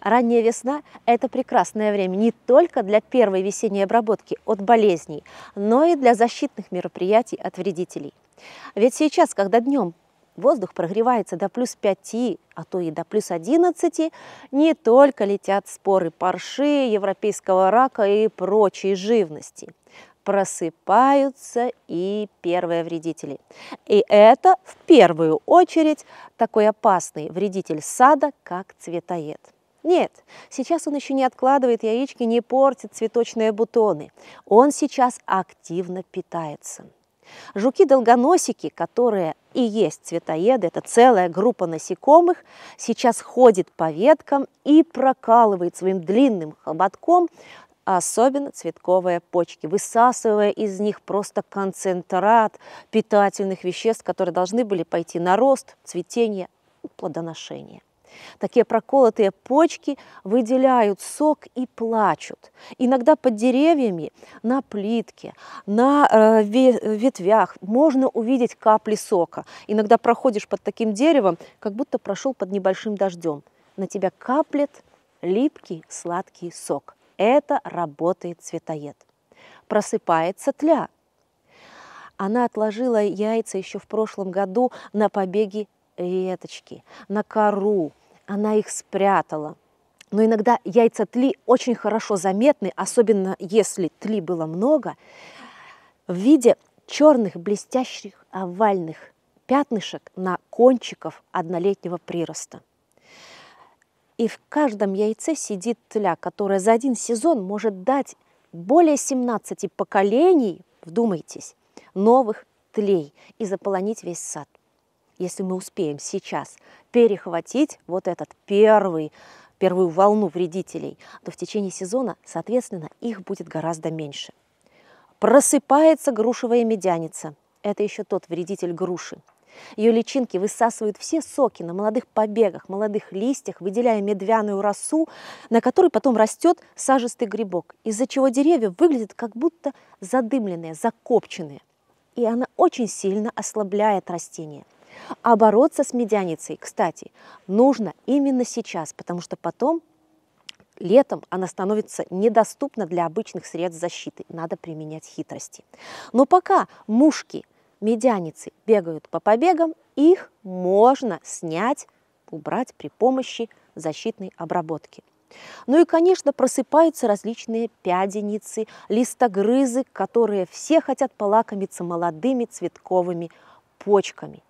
Ранняя весна – это прекрасное время не только для первой весенней обработки от болезней, но и для защитных мероприятий от вредителей. Ведь сейчас, когда днем воздух прогревается до плюс 5, а то и до плюс 11, не только летят споры парши, европейского рака и прочей живности. Просыпаются и первые вредители. И это в первую очередь такой опасный вредитель сада, как цветоед. Нет, сейчас он еще не откладывает яички, не портит цветочные бутоны. Он сейчас активно питается. Жуки-долгоносики, которые и есть цветоеды, это целая группа насекомых, сейчас ходит по веткам и прокалывает своим длинным хоботком особенно цветковые почки, высасывая из них просто концентрат питательных веществ, которые должны были пойти на рост, цветение, плодоношение. Такие проколотые почки выделяют сок и плачут. Иногда под деревьями, на плитке, на э, ветвях можно увидеть капли сока. Иногда проходишь под таким деревом, как будто прошел под небольшим дождем. На тебя каплет липкий сладкий сок. Это работает цветоед. Просыпается тля. Она отложила яйца еще в прошлом году на побеги веточки, на кору, она их спрятала. Но иногда яйца тли очень хорошо заметны, особенно если тли было много, в виде черных блестящих овальных пятнышек на кончиков однолетнего прироста. И в каждом яйце сидит тля, которая за один сезон может дать более 17 поколений, вдумайтесь, новых тлей и заполонить весь сад если мы успеем сейчас перехватить вот этот первый первую волну вредителей, то в течение сезона, соответственно, их будет гораздо меньше. Просыпается грушевая медяница. Это еще тот вредитель груши. Ее личинки высасывают все соки на молодых побегах, молодых листьях, выделяя медвяную росу, на которой потом растет сажистый грибок, из-за чего деревья выглядят как будто задымленные, закопченные. И она очень сильно ослабляет растения – а бороться с медяницей, кстати, нужно именно сейчас, потому что потом летом она становится недоступна для обычных средств защиты. Надо применять хитрости. Но пока мушки, медяницы бегают по побегам, их можно снять, убрать при помощи защитной обработки. Ну и, конечно, просыпаются различные пяденицы, листогрызы, которые все хотят полакомиться молодыми цветковыми почками.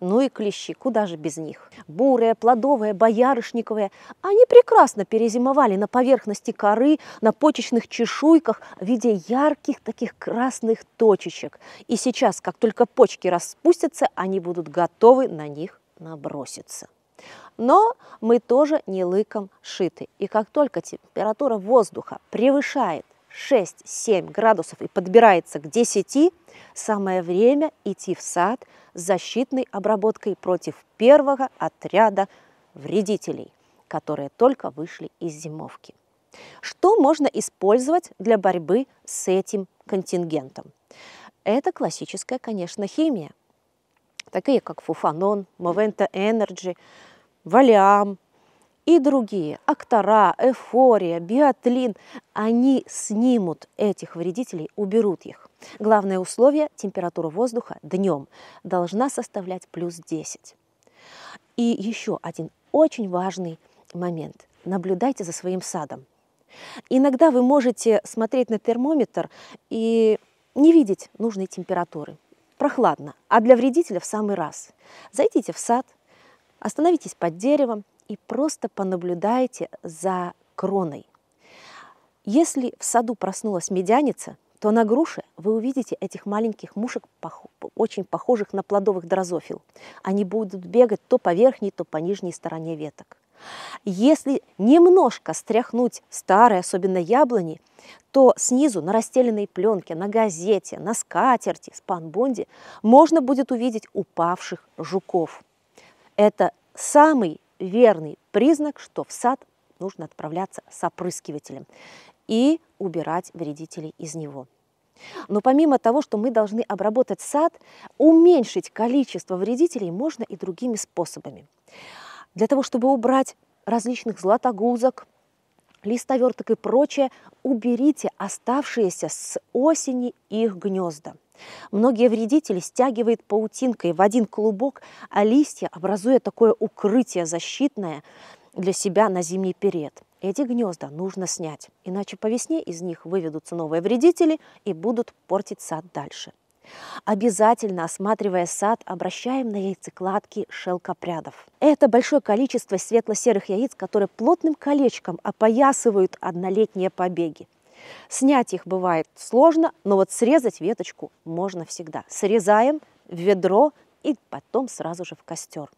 Ну и клещи, куда же без них? Бурые, плодовые, боярышниковые. Они прекрасно перезимовали на поверхности коры, на почечных чешуйках в виде ярких таких красных точечек. И сейчас, как только почки распустятся, они будут готовы на них наброситься. Но мы тоже не лыком шиты. И как только температура воздуха превышает 6-7 градусов и подбирается к 10, самое время идти в сад с защитной обработкой против первого отряда вредителей, которые только вышли из зимовки. Что можно использовать для борьбы с этим контингентом? Это классическая, конечно, химия. Такие как фуфанон, мовента энерджи, валиам, и другие, актора, эфория, биотлин, они снимут этих вредителей, уберут их. Главное условие – температура воздуха днем должна составлять плюс 10. И еще один очень важный момент. Наблюдайте за своим садом. Иногда вы можете смотреть на термометр и не видеть нужной температуры. Прохладно, а для вредителя в самый раз. Зайдите в сад, остановитесь под деревом, и просто понаблюдайте за кроной. Если в саду проснулась медяница, то на груше вы увидите этих маленьких мушек, очень похожих на плодовых дрозофил. Они будут бегать то по верхней, то по нижней стороне веток. Если немножко стряхнуть старые, особенно яблони, то снизу на расстеленной пленке, на газете, на скатерти, спанбонде можно будет увидеть упавших жуков. Это самый верный признак, что в сад нужно отправляться с опрыскивателем и убирать вредителей из него. Но помимо того, что мы должны обработать сад, уменьшить количество вредителей можно и другими способами. Для того, чтобы убрать различных златогузок, листоверток и прочее, уберите оставшиеся с осени их гнезда. Многие вредители стягивают паутинкой в один клубок, а листья, образуя такое укрытие защитное для себя на зимний период. Эти гнезда нужно снять, иначе по весне из них выведутся новые вредители и будут портить сад дальше. Обязательно, осматривая сад, обращаем на яйцекладки шелкопрядов. Это большое количество светло-серых яиц, которые плотным колечком опоясывают однолетние побеги. Снять их бывает сложно, но вот срезать веточку можно всегда. Срезаем в ведро и потом сразу же в костер.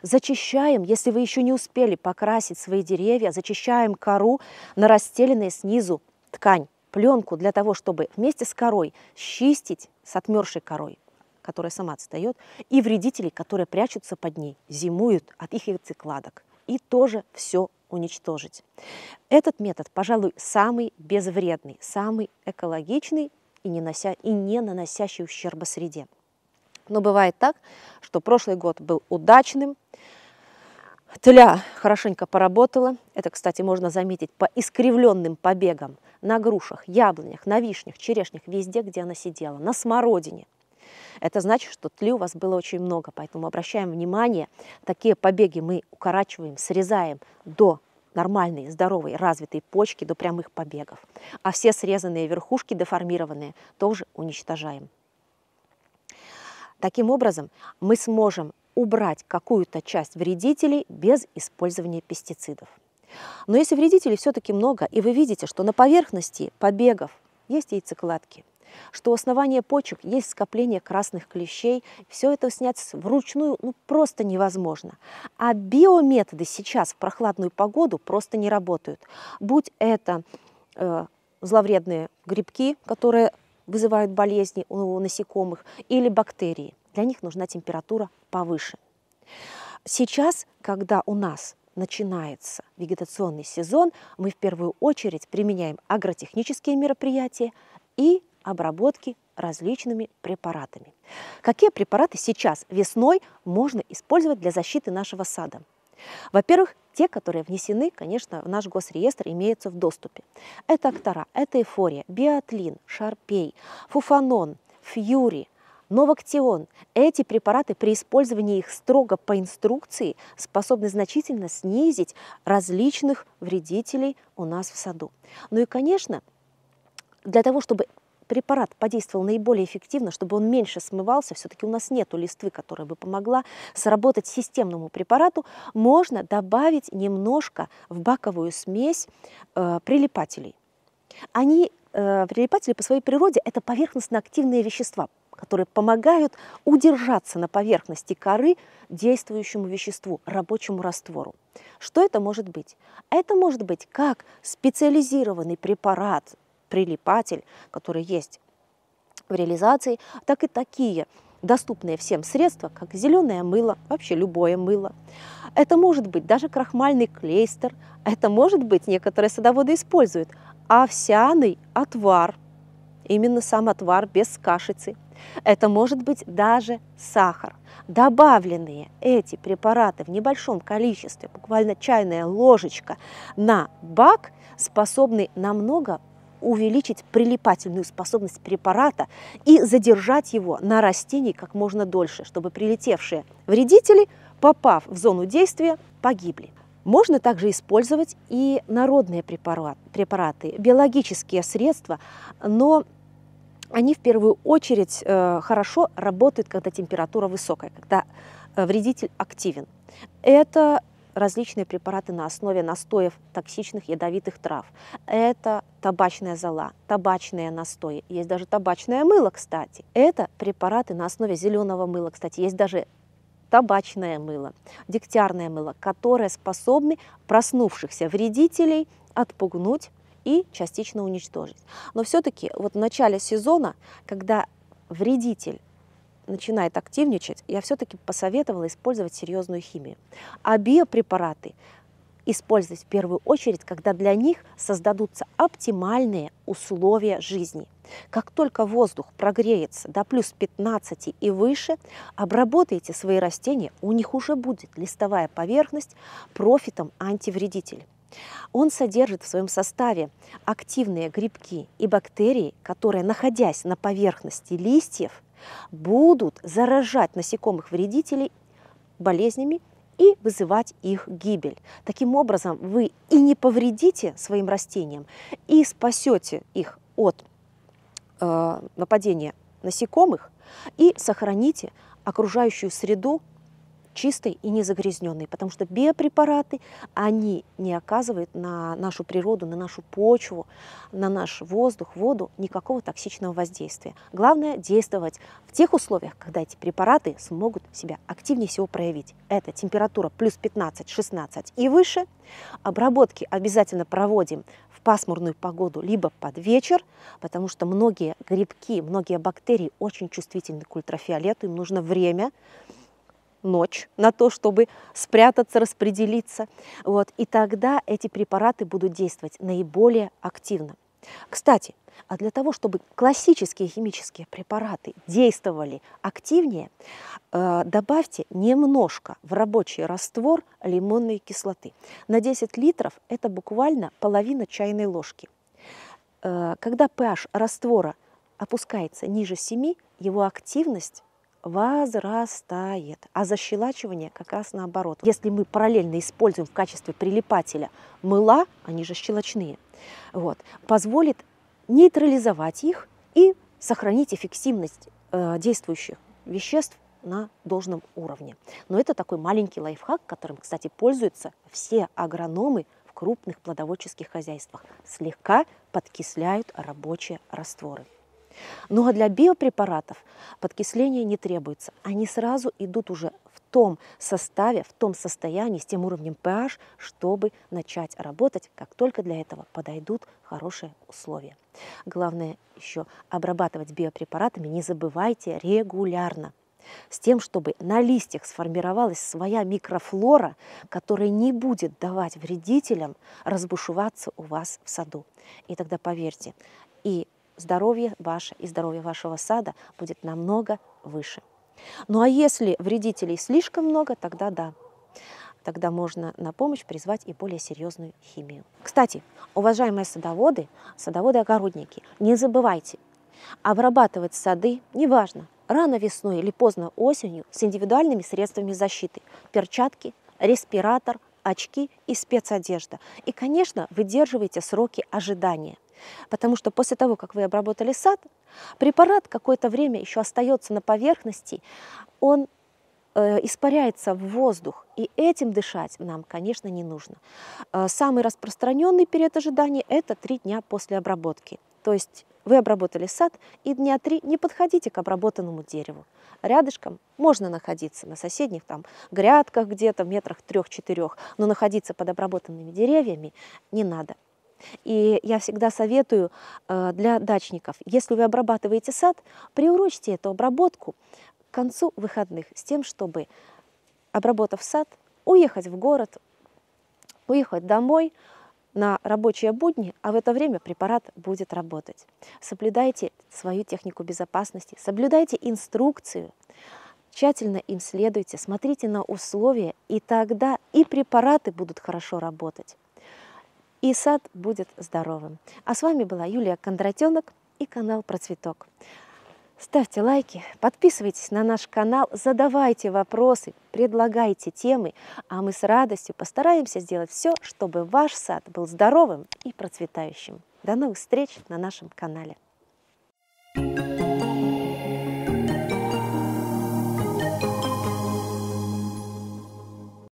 Зачищаем, если вы еще не успели покрасить свои деревья, зачищаем кору на расстеленной снизу ткань пленку для того, чтобы вместе с корой счистить с отмершей корой, которая сама отстает, и вредителей, которые прячутся под ней, зимуют от их яйцекладок, и тоже все уничтожить. Этот метод, пожалуй, самый безвредный, самый экологичный и не, нося, и не наносящий ущерба среде. Но бывает так, что прошлый год был удачным, Тля хорошенько поработала. Это, кстати, можно заметить по искривленным побегам – на грушах, яблонях, на вишнях, черешнях, везде, где она сидела, на смородине. Это значит, что тли у вас было очень много, поэтому обращаем внимание, такие побеги мы укорачиваем, срезаем до нормальной, здоровой, развитой почки, до прямых побегов. А все срезанные верхушки, деформированные, тоже уничтожаем. Таким образом, мы сможем убрать какую-то часть вредителей без использования пестицидов. Но если вредителей все-таки много, и вы видите, что на поверхности побегов есть яйцекладки, что у основания почек есть скопление красных клещей. Все это снять вручную ну, просто невозможно. А биометоды сейчас в прохладную погоду просто не работают. Будь это э, зловредные грибки, которые вызывают болезни у насекомых, или бактерии. Для них нужна температура повыше. Сейчас, когда у нас начинается вегетационный сезон, мы в первую очередь применяем агротехнические мероприятия и обработки различными препаратами. Какие препараты сейчас весной можно использовать для защиты нашего сада? Во-первых, те, которые внесены, конечно, в наш госреестр, имеются в доступе. Это актора, это эйфория, биотлин, шарпей, фуфанон, фьюри – Новоктион. Эти препараты при использовании их строго по инструкции способны значительно снизить различных вредителей у нас в саду. Ну и, конечно, для того, чтобы препарат подействовал наиболее эффективно, чтобы он меньше смывался, все-таки у нас нет листвы, которая бы помогла сработать системному препарату, можно добавить немножко в баковую смесь э, прилипателей. Они, э, прилипатели по своей природе, это поверхностно-активные вещества, которые помогают удержаться на поверхности коры действующему веществу, рабочему раствору. Что это может быть? Это может быть как специализированный препарат, прилипатель, который есть в реализации, так и такие доступные всем средства, как зеленое мыло, вообще любое мыло. Это может быть даже крахмальный клейстер, это может быть, некоторые садоводы используют, овсяный отвар, именно сам отвар без кашицы – это может быть даже сахар. Добавленные эти препараты в небольшом количестве, буквально чайная ложечка на бак, способны намного увеличить прилипательную способность препарата и задержать его на растении как можно дольше, чтобы прилетевшие вредители, попав в зону действия, погибли. Можно также использовать и народные препараты, препараты биологические средства, но они в первую очередь э, хорошо работают, когда температура высокая, когда э, вредитель активен. Это различные препараты на основе настоев токсичных ядовитых трав. Это табачная зола, табачные настои. Есть даже табачное мыло, кстати. Это препараты на основе зеленого мыла, кстати. Есть даже табачное мыло, дегтярное мыло, которое способны проснувшихся вредителей отпугнуть и частично уничтожить. Но все-таки вот в начале сезона, когда вредитель начинает активничать, я все-таки посоветовала использовать серьезную химию. А биопрепараты использовать в первую очередь, когда для них создадутся оптимальные условия жизни. Как только воздух прогреется до плюс 15 и выше, обработайте свои растения, у них уже будет листовая поверхность профитом антивредитель. Он содержит в своем составе активные грибки и бактерии, которые, находясь на поверхности листьев, будут заражать насекомых-вредителей болезнями и вызывать их гибель. Таким образом, вы и не повредите своим растениям, и спасете их от э, нападения насекомых, и сохраните окружающую среду чистой и не загрязненной, потому что биопрепараты, они не оказывают на нашу природу, на нашу почву, на наш воздух, воду никакого токсичного воздействия. Главное действовать в тех условиях, когда эти препараты смогут себя активнее всего проявить. Это температура плюс 15-16 и выше. Обработки обязательно проводим в пасмурную погоду, либо под вечер, потому что многие грибки, многие бактерии очень чувствительны к ультрафиолету, им нужно время ночь на то, чтобы спрятаться, распределиться. Вот. И тогда эти препараты будут действовать наиболее активно. Кстати, а для того, чтобы классические химические препараты действовали активнее, э, добавьте немножко в рабочий раствор лимонной кислоты. На 10 литров это буквально половина чайной ложки. Э, когда pH раствора опускается ниже 7, его активность возрастает. А защелачивание как раз наоборот. Если мы параллельно используем в качестве прилипателя мыла, они же щелочные, вот, позволит нейтрализовать их и сохранить эффективность э, действующих веществ на должном уровне. Но это такой маленький лайфхак, которым, кстати, пользуются все агрономы в крупных плодоводческих хозяйствах. Слегка подкисляют рабочие растворы. Ну а для биопрепаратов подкисления не требуется. Они сразу идут уже в том составе, в том состоянии, с тем уровнем pH, чтобы начать работать, как только для этого подойдут хорошие условия. Главное еще обрабатывать биопрепаратами не забывайте регулярно с тем, чтобы на листьях сформировалась своя микрофлора, которая не будет давать вредителям разбушеваться у вас в саду. И тогда поверьте, и здоровье ваше и здоровье вашего сада будет намного выше. Ну а если вредителей слишком много, тогда да, тогда можно на помощь призвать и более серьезную химию. Кстати, уважаемые садоводы, садоводы-огородники, не забывайте, обрабатывать сады, неважно, рано весной или поздно осенью, с индивидуальными средствами защиты – перчатки, респиратор, очки и спецодежда. И, конечно, выдерживайте сроки ожидания – Потому что после того, как вы обработали сад, препарат какое-то время еще остается на поверхности, он э, испаряется в воздух, и этим дышать нам, конечно, не нужно. Э, самый распространенный период ожидания – это три дня после обработки. То есть вы обработали сад, и дня три не подходите к обработанному дереву. Рядышком можно находиться на соседних там грядках где-то, в метрах трех-четырех, но находиться под обработанными деревьями не надо. И я всегда советую э, для дачников, если вы обрабатываете сад, приурочьте эту обработку к концу выходных с тем, чтобы, обработав сад, уехать в город, уехать домой на рабочие будни, а в это время препарат будет работать. Соблюдайте свою технику безопасности, соблюдайте инструкцию, тщательно им следуйте, смотрите на условия, и тогда и препараты будут хорошо работать и сад будет здоровым. А с вами была Юлия Кондратенок и канал Процветок. Ставьте лайки, подписывайтесь на наш канал, задавайте вопросы, предлагайте темы, а мы с радостью постараемся сделать все, чтобы ваш сад был здоровым и процветающим. До новых встреч на нашем канале.